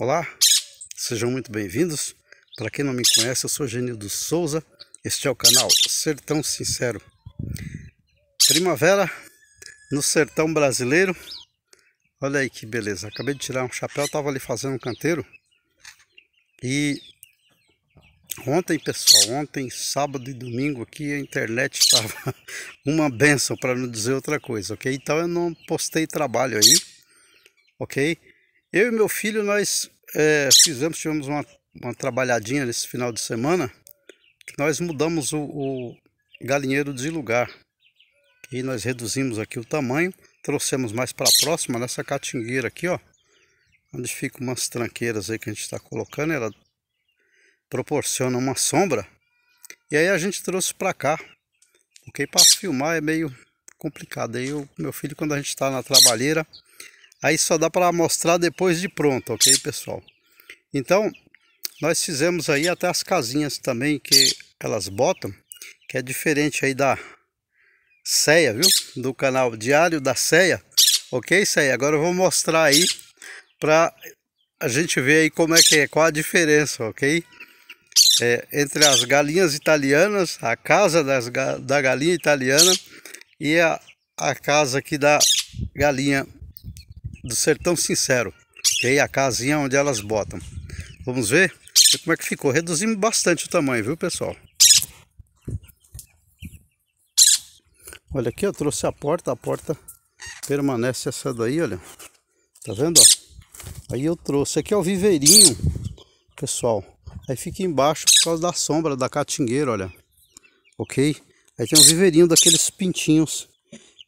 Olá, sejam muito bem-vindos. Para quem não me conhece, eu sou Genildo Souza. Este é o canal Sertão Sincero. Primavera no sertão brasileiro. Olha aí que beleza. Acabei de tirar um chapéu, estava ali fazendo um canteiro. E ontem, pessoal, ontem, sábado e domingo aqui a internet estava uma benção para não dizer outra coisa, OK? Então eu não postei trabalho aí, OK? Eu e meu filho, nós é, fizemos, tivemos uma, uma trabalhadinha nesse final de semana, que nós mudamos o, o galinheiro de lugar. E nós reduzimos aqui o tamanho, trouxemos mais para próxima, nessa catingueira aqui, ó. Onde ficam umas tranqueiras aí que a gente está colocando, ela proporciona uma sombra. E aí a gente trouxe para cá, porque para filmar é meio complicado. Aí o meu filho, quando a gente está na trabalheira, Aí só dá para mostrar depois de pronto, ok pessoal? Então, nós fizemos aí até as casinhas também que elas botam, que é diferente aí da ceia, viu? Do canal Diário da Ceia, ok ceia? Agora eu vou mostrar aí para a gente ver aí como é que é, qual a diferença, ok? É, entre as galinhas italianas, a casa das, da galinha italiana e a, a casa aqui da galinha italiana do sertão sincero. Que aí é a casinha onde elas botam. Vamos ver, como é que ficou. Reduzimos bastante o tamanho, viu pessoal? Olha aqui, eu trouxe a porta, a porta permanece essa daí, olha. Tá vendo, ó? Aí eu trouxe, aqui é o viveirinho, pessoal. Aí fica embaixo por causa da sombra da catingueira, olha. Ok? Aí tem um viveirinho daqueles pintinhos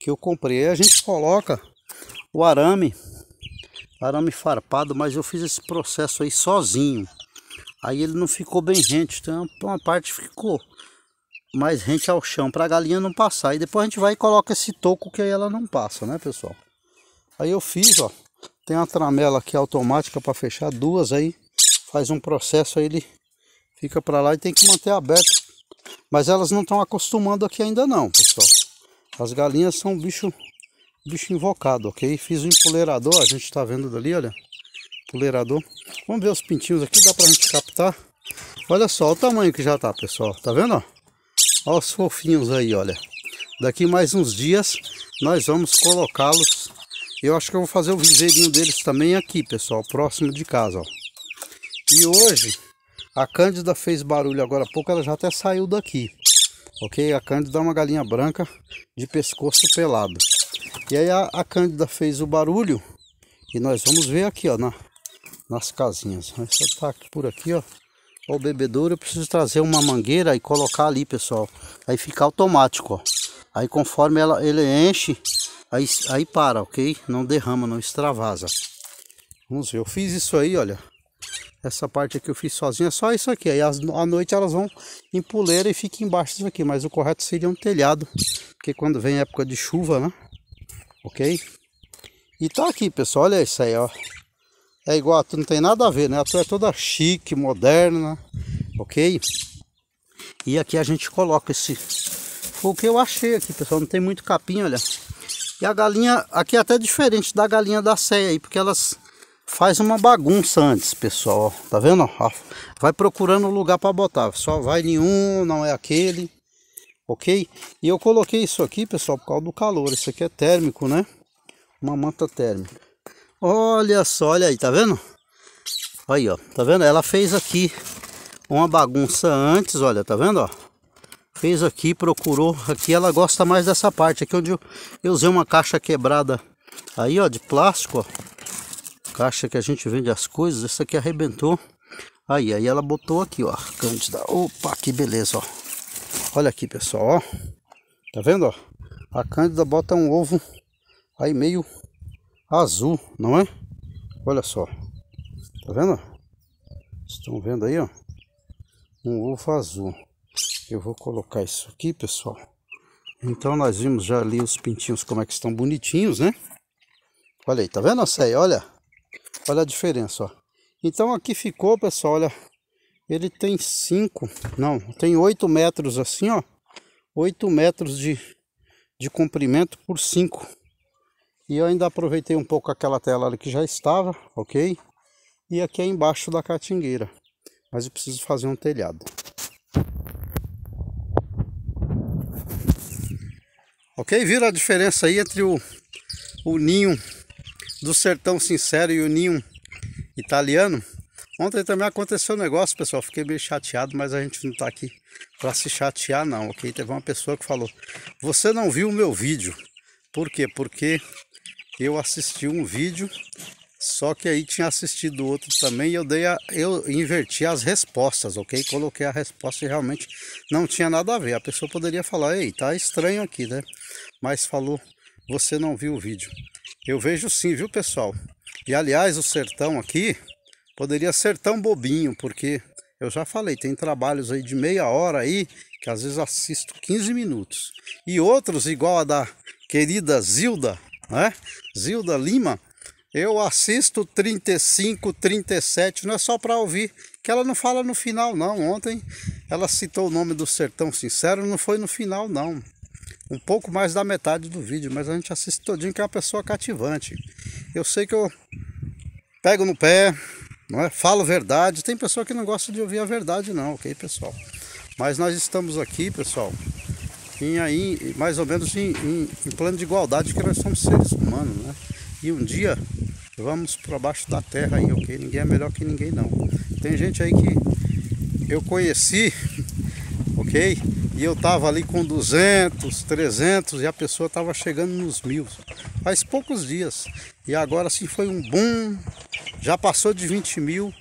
que eu comprei. Aí a gente coloca o arame, arame farpado, mas eu fiz esse processo aí sozinho. Aí ele não ficou bem rente, então uma parte ficou mais rente ao chão, para a galinha não passar. E depois a gente vai e coloca esse toco que aí ela não passa, né pessoal? Aí eu fiz, ó, tem uma tramela aqui automática para fechar, duas aí, faz um processo aí ele fica para lá e tem que manter aberto. Mas elas não estão acostumando aqui ainda não, pessoal. As galinhas são um bicho bicho invocado, ok? Fiz um empoleirador, a gente tá vendo dali, olha. Empoleirador. Vamos ver os pintinhos aqui, dá pra gente captar. Olha só o tamanho que já tá, pessoal. Tá vendo, ó? Olha os fofinhos aí, olha. Daqui mais uns dias nós vamos colocá-los. Eu acho que eu vou fazer o viveirinho deles também aqui, pessoal. Próximo de casa, ó. E hoje a Cândida fez barulho agora há pouco, ela já até saiu daqui. Ok? A Cândida é uma galinha branca de pescoço pelado. E aí a, a Cândida fez o barulho e nós vamos ver aqui, ó, na, nas casinhas. Essa tá por aqui, ó. o bebedouro, eu preciso trazer uma mangueira e colocar ali, pessoal. Aí fica automático, ó. Aí conforme ela, ele enche, aí, aí para, ok? Não derrama, não extravasa. Vamos ver, eu fiz isso aí, olha. Essa parte aqui eu fiz sozinha, só isso aqui. Aí à noite elas vão em puleira e fica embaixo disso aqui. Mas o correto seria um telhado, porque quando vem época de chuva, né? ok? E tá aqui, pessoal, olha isso aí, ó. É igual a tu, não tem nada a ver, né? A tu é toda chique, moderna, ok? E aqui a gente coloca esse... o que eu achei aqui, pessoal, não tem muito capim, olha. E a galinha, aqui é até diferente da galinha da ceia aí, porque elas faz uma bagunça antes, pessoal. Tá vendo? Vai procurando lugar para botar. Só vai nenhum, não é aquele ok? E eu coloquei isso aqui, pessoal, por causa do calor. Isso aqui é térmico, né? Uma manta térmica. Olha só, olha aí, tá vendo? Aí, ó, tá vendo? Ela fez aqui uma bagunça antes, olha, tá vendo, ó? Fez aqui, procurou aqui, ela gosta mais dessa parte. Aqui onde eu, usei uma caixa quebrada aí, ó, de plástico, ó. Caixa que a gente vende as coisas, essa aqui arrebentou. Aí, aí ela botou aqui, ó, cândida. Opa, que beleza, ó. Olha aqui, pessoal, ó. Tá vendo, ó? A Cândida bota um ovo aí meio azul, não é? Olha só. Tá vendo? Estão vendo aí, ó? Um ovo azul. Eu vou colocar isso aqui, pessoal. Então nós vimos já ali os pintinhos como é que estão bonitinhos, né? Olha aí, tá vendo, Céia? Olha. Olha a diferença, ó. Então aqui ficou, pessoal, olha ele tem 5, não, tem 8 metros assim, ó. 8 metros de, de comprimento por 5. E eu ainda aproveitei um pouco aquela tela ali que já estava, ok? E aqui é embaixo da catingueira. Mas eu preciso fazer um telhado. Ok? Viram a diferença aí entre o, o ninho do sertão sincero e o ninho italiano? Ontem também aconteceu um negócio, pessoal. Fiquei meio chateado, mas a gente não tá aqui para se chatear, não, ok? Teve uma pessoa que falou: Você não viu o meu vídeo. Por quê? Porque eu assisti um vídeo, só que aí tinha assistido outro também e eu, dei a, eu inverti as respostas, ok? Coloquei a resposta e realmente não tinha nada a ver. A pessoa poderia falar: Ei, tá estranho aqui, né? Mas falou: Você não viu o vídeo. Eu vejo sim, viu, pessoal? E aliás, o sertão aqui poderia ser tão bobinho, porque eu já falei, tem trabalhos aí de meia hora aí, que às vezes assisto 15 minutos. E outros, igual a da querida Zilda, né? Zilda Lima, eu assisto 35, 37, não é só para ouvir, que ela não fala no final não. Ontem ela citou o nome do Sertão Sincero, não foi no final não. Um pouco mais da metade do vídeo, mas a gente assiste todinho que é uma pessoa cativante. Eu sei que eu pego no pé, não é? Falo verdade. Tem pessoa que não gosta de ouvir a verdade, não, ok, pessoal? Mas nós estamos aqui, pessoal, em, aí, mais ou menos em, em, em plano de igualdade, que nós somos seres humanos, né? E um dia vamos para baixo da terra aí, ok? Ninguém é melhor que ninguém, não. Tem gente aí que eu conheci, ok? E eu tava ali com 200, 300 e a pessoa tava chegando nos mil. Faz poucos dias. E agora sim foi um boom. Já passou de 20 mil.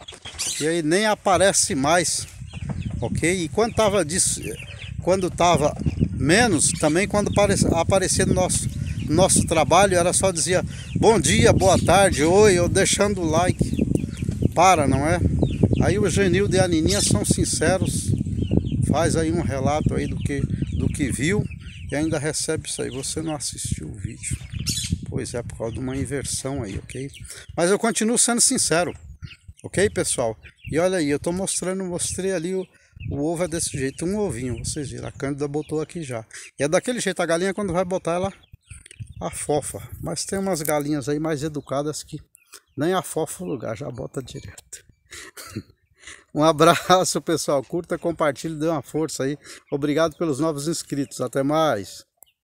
E aí nem aparece mais. Ok? E quando tava, quando tava menos, também quando aparecia no nosso, nosso trabalho, era só dizia bom dia, boa tarde, oi, eu deixando o like. Para, não é? Aí o Genil e a Nininha são sinceros faz aí um relato aí do que, do que viu e ainda recebe isso aí. Você não assistiu o vídeo. Pois é, por causa de uma inversão aí, ok? Mas eu continuo sendo sincero, ok, pessoal? E olha aí, eu tô mostrando, mostrei ali o, o ovo é desse jeito, um ovinho, vocês viram, a Cândida botou aqui já. E é daquele jeito, a galinha quando vai botar ela a fofa Mas tem umas galinhas aí mais educadas que nem fofa o lugar, já bota direto. Um abraço, pessoal. Curta, compartilhe, dê uma força aí. Obrigado pelos novos inscritos. Até mais.